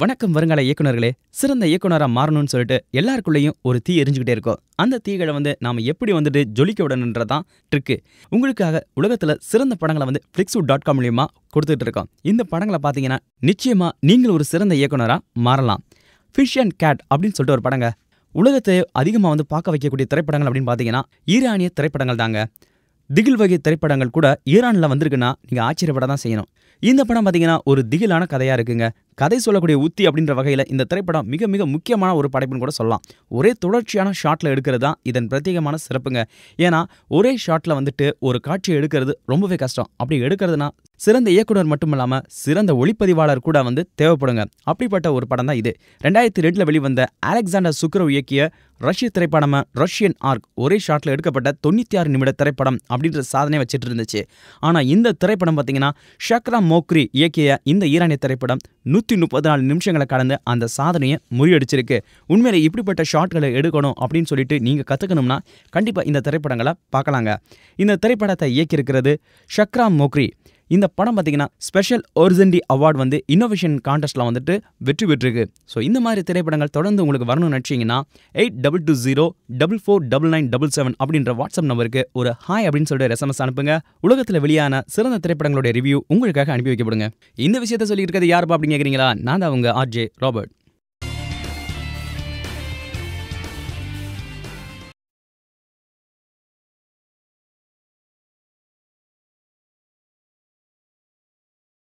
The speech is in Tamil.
வணக்கம் வருங்கால இயக்குநர்களே சிறந்த இயக்குநராக மாறணும்னு சொல்லிட்டு எல்லாருக்குள்ளேயும் ஒரு தீ எரிஞ்சுக்கிட்டே இருக்கும் அந்த தீகளை வந்து நாம் எப்படி வந்துட்டு ஜொலிக்க விடணுன்றதான் ட்ரிக்கு உங்களுக்காக உலகத்தில் சிறந்த படங்களை வந்து ஃப்ளிக்ஸு டாட் காம் மூலியமாக கொடுத்துட்டு இருக்கோம் இந்த படங்களை பார்த்தீங்கன்னா நிச்சயமாக நீங்கள் ஒரு சிறந்த இயக்குநராக மாறலாம் ஃபிஷ் அண்ட் கேட் அப்படின்னு சொல்லிட்டு ஒரு படங்க உலகத்தை அதிகமாக வந்து பார்க்க வைக்கக்கூடிய திரைப்படங்கள் அப்படின்னு பார்த்தீங்கன்னா ஈரானிய திரைப்படங்கள் தாங்க திகில் வகை திரைப்படங்கள் கூட ஈரானில் வந்திருக்குன்னா நீங்கள் ஆச்சரியப்பட தான் செய்யணும் இந்த படம் பார்த்தீங்கன்னா ஒரு திகிலான கதையாக இருக்குங்க கதை சொல்லக்கூடிய உத்தி அப்படின்ற வகையில் இந்த திரைப்படம் மிக மிக முக்கியமான ஒரு படைப்புன்னு கூட சொல்லலாம் ஒரே தொடர்ச்சியான ஷாட்டில் எடுக்கிறது தான் இதன் பிரத்யேகமான சிறப்புங்க ஏன்னா ஒரே ஷாட்டில் வந்துட்டு ஒரு காட்சியை எடுக்கிறது ரொம்பவே கஷ்டம் அப்படி எடுக்கிறதுனா சிறந்த இயக்குனர் மட்டும் இல்லாமல் சிறந்த ஒளிப்பதிவாளர் கூட வந்து தேவைப்படுங்க அப்படிப்பட்ட ஒரு படம் தான் இது ரெண்டாயிரத்தி ரெண்டில் வெளிவந்த அலெக்சாண்டர் சுக்ரவ் இயக்கிய ரஷ்ய திரைப்படமாக ரஷ்யன் ஆர்க் ஒரே ஷாட்டில் எடுக்கப்பட்ட தொண்ணூற்றி ஆறு நிமிட திரைப்படம் அப்படின்ற சாதனை வச்சுட்டு இருந்துச்சு ஆனால் இந்த திரைப்படம் பார்த்தீங்கன்னா ஷக்ரா மோக்ரி இயக்கிய இந்த ஈரானிய திரைப்படம் நூற்றி முப்பது நாலு நிமிஷங்களை கடந்து அந்த சாதனையை முறியடிச்சிருக்கு உண்மையில் இப்படிப்பட்ட ஷாட்களை எடுக்கணும் அப்படின்னு சொல்லிட்டு நீங்கள் கற்றுக்கணும்னா கண்டிப்பாக இந்த திரைப்படங்களை பார்க்கலாங்க இந்த திரைப்படத்தை இயக்கியிருக்கிறது ஷக்ரா மோக்ரி இந்த படம் பார்த்தீங்கன்னா ஸ்பெஷல் ஒரிஜென்டி அவார்டு வந்து இன்னோவேஷன் கான்டெஸ்ட்டில் வந்துட்டு வெற்றி பெற்றிருக்கு ஸோ இந்த மாதிரி திரைப்படங்கள் தொடர்ந்து உங்களுக்கு வரணும்னு நினச்சிங்கன்னா eight double two zero double four double nine double seven அப்படின்ற வாட்ஸ்அப் நம்பருக்கு ஒரு ஹாய் அப்படின்னு சொல்லிட்டு எஸ்எம்எஸ் அனுப்புங்க உலகத்தில் வெளியான சிறந்த திரைப்படங்களுடைய ரிவ்யூ உங்களுக்காக அனுப்பி வைக்கப்படுங்க இந்த விஷயத்த சொல்லியிருக்கிறது யாருப்பா அப்படின்னு கேட்குறீங்களா நான் தான் உங்க ஆர்ஜே ராபர்ட்